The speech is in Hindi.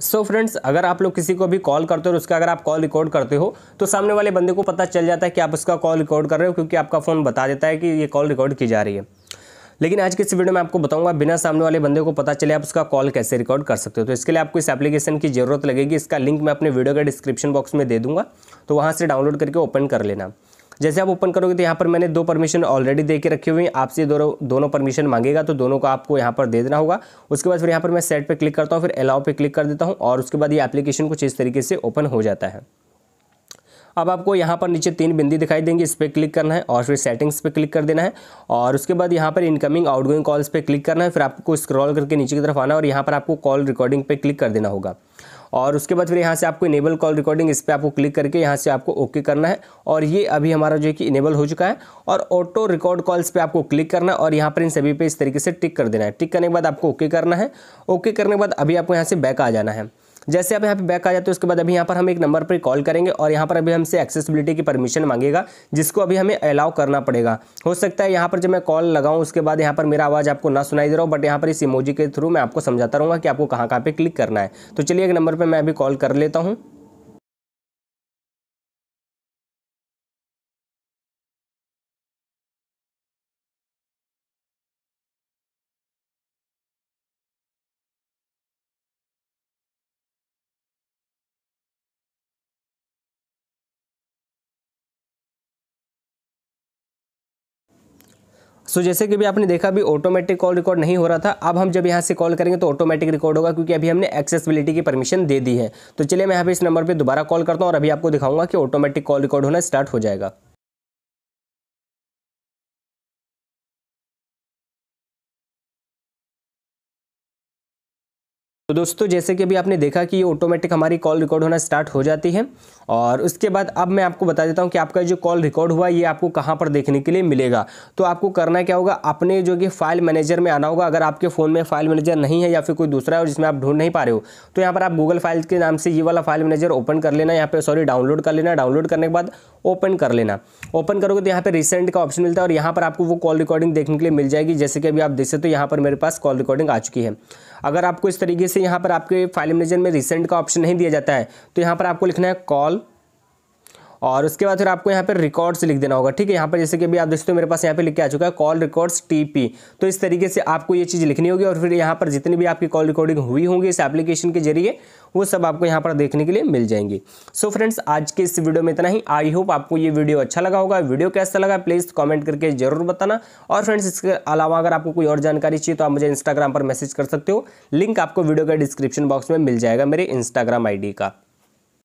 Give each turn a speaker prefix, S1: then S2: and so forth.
S1: सो so फ्रेंड्स अगर आप लोग किसी को भी कॉल करते हो और उसका अगर आप कॉल रिकॉर्ड करते हो तो सामने वाले बंदे को पता चल जाता है कि आप उसका कॉल रिकॉर्ड कर रहे हो क्योंकि आपका फ़ोन बता देता है कि ये कॉल रिकॉर्ड की जा रही है लेकिन आज की इस वीडियो में आपको बताऊंगा बिना सामने वाले बंदे को पता चले आप उसका कॉल कैसे रिकॉर्ड कर सकते हो तो इसके लिए आपको इस एप्लीकेशन की जरूरत लगेगी इसका लिंक मैं अपने वीडियो के डिस्क्रिप्शन बॉक्स में दे दूंगा तो वहाँ से डाउनलोड करके ओपन कर लेना जैसे आप ओपन करोगे तो यहाँ पर मैंने दो परमिशन ऑलरेडी दे के रखे हुए हैं आपसे दोनों दोनों परमिशन मांगेगा तो दोनों को आपको यहाँ पर दे देना होगा उसके बाद फिर यहाँ पर मैं सेट पर क्लिक करता हूँ फिर अलाउ पे क्लिक कर देता हूँ और उसके बाद ये एप्लीकेशन कुछ इस तरीके से ओपन हो जाता है अब आपको यहाँ पर नीचे तीन बिंदी दिखाई देंगी इस पर क्लिक करना है और फिर सेटिंग्स पे क्लिक कर देना है और उसके बाद यहाँ पर इनकमिंग आउटगोइंग कॉल्स पे क्लिक करना है फिर आपको स्क्रॉल करके नीचे की तरफ आना है और यहाँ पर आपको कॉल रिकॉर्डिंग पे क्लिक कर देना होगा और उसके बाद फिर यहाँ से आपको इनेबल कॉल रिकॉर्डिंग इस पर आपको क्लिक करके यहाँ से आपको ओके करना है और ये अभी हमारा जो है कि इनेबल हो चुका है और ऑटो रिकॉर्ड कॉल्स पे आपको क्लिक करना है और यहाँ पर इन सभी पे इस तरीके से टिक कर देना है टिक करने के बाद आपको ओके करना है ओके करने के बाद अभी आपको यहाँ से बैक आ जाना है जैसे आप यहाँ पे बैक आ जाते हो उसके बाद अभी यहाँ पर हम एक नंबर पर कॉल करेंगे और यहाँ पर अभी हमसे एक्सेसिबिलिटी की परमिशन मांगेगा जिसको अभी हमें अलाउ करना पड़ेगा हो सकता है यहाँ पर जब मैं कॉल लगाऊँ उसके बाद यहाँ पर मेरा आवाज़ आपको ना सुनाई दे रहा हूँ बट यहाँ पर इस इमोजी के थ्रू मैं आपको समझाता रहूँगा कि आपको कहाँ कहाँ पर क्लिक करना है तो चलिए एक नंबर पर मैं अभी कॉल कर लेता हूँ सो जैसे कि भी आपने देखा अभी ऑटोमेटिक कॉल रिकॉर्ड नहीं हो रहा था अब हम जब यहाँ से कॉल करेंगे तो ऑटोमेटिक रिकॉर्ड होगा क्योंकि अभी हमने एक्सेसिबिलिटी की परमिशन दे दी है तो चलिए मैं यहाँ पे इस नंबर पर दोबारा कॉल करता हूँ और अभी आपको दिखाऊंगा कि ऑटोमेटिक कॉल रिकॉर्ड होना स्टार्ट हो जाएगा तो दोस्तों जैसे कि अभी आपने देखा कि ये ऑटोमेटिक हमारी कॉल रिकॉर्ड होना स्टार्ट हो जाती है और उसके बाद अब मैं आपको बता देता हूँ कि आपका जो कॉल रिकॉर्ड हुआ ये आपको कहाँ पर देखने के लिए मिलेगा तो आपको करना क्या होगा अपने जो कि फाइल मैनेजर में आना होगा अगर आपके फ़ोन में फाइल मैनेजर नहीं है या फिर कोई दूसरा है और जिसमें आप ढूंढ नहीं पा रहे हो तो यहाँ पर आप गूगल फाइल के नाम से ये वाला फाइल मैनेजर ओपन कर लेना यहाँ पर सॉरी डाउनलोड कर लेना डाउनलोड करने के बाद ओपन कर लेना ओपन करोगे तो यहाँ पर रिसेंट का ऑप्शन मिलता है और यहाँ पर आपको वो कॉल रिकॉर्डिंग देखने के लिए मिल जाएगी जैसे कि अभी आप देख सकते हो यहाँ पर मेरे पास कॉल रिकॉर्डिंग आ चुकी है अगर आपको इस तरीके से यहाँ पर आपके फाइल मैनेजर में रिसेंट का ऑप्शन नहीं दिया जाता है तो यहाँ पर आपको लिखना है कॉल और उसके बाद फिर आपको यहाँ पर रिकॉर्ड्स लिख देना होगा ठीक है यहाँ पर जैसे कि अभी आप देखते हो मेरे पास यहाँ पे लिख के आ चुका है कॉल रिकॉर्ड्स टीपी तो इस तरीके से आपको ये चीज़ लिखनी होगी और फिर यहाँ पर जितनी भी आपकी कॉल रिकॉर्डिंग हुई होंगी इस एप्लीकेशन के जरिए वो सब आपको यहाँ पर देखने के लिए मिल जाएंगी सो so फ्रेंड्स आज के इस वीडियो में इतना ही आई होप आपको ये वीडियो अच्छा लगा होगा वीडियो कैसा लगा प्लीज़ कमेंट करके जरूर बताना और फ्रेंड्स इसके अलावा अगर आपको कोई और जानकारी चाहिए तो आप मुझे इंस्टाग्राम पर मैसेज कर सकते हो लिंक आपको वीडियो का डिस्क्रिप्शन बॉक्स में मिल जाएगा मेरे इंस्टाग्राम आई का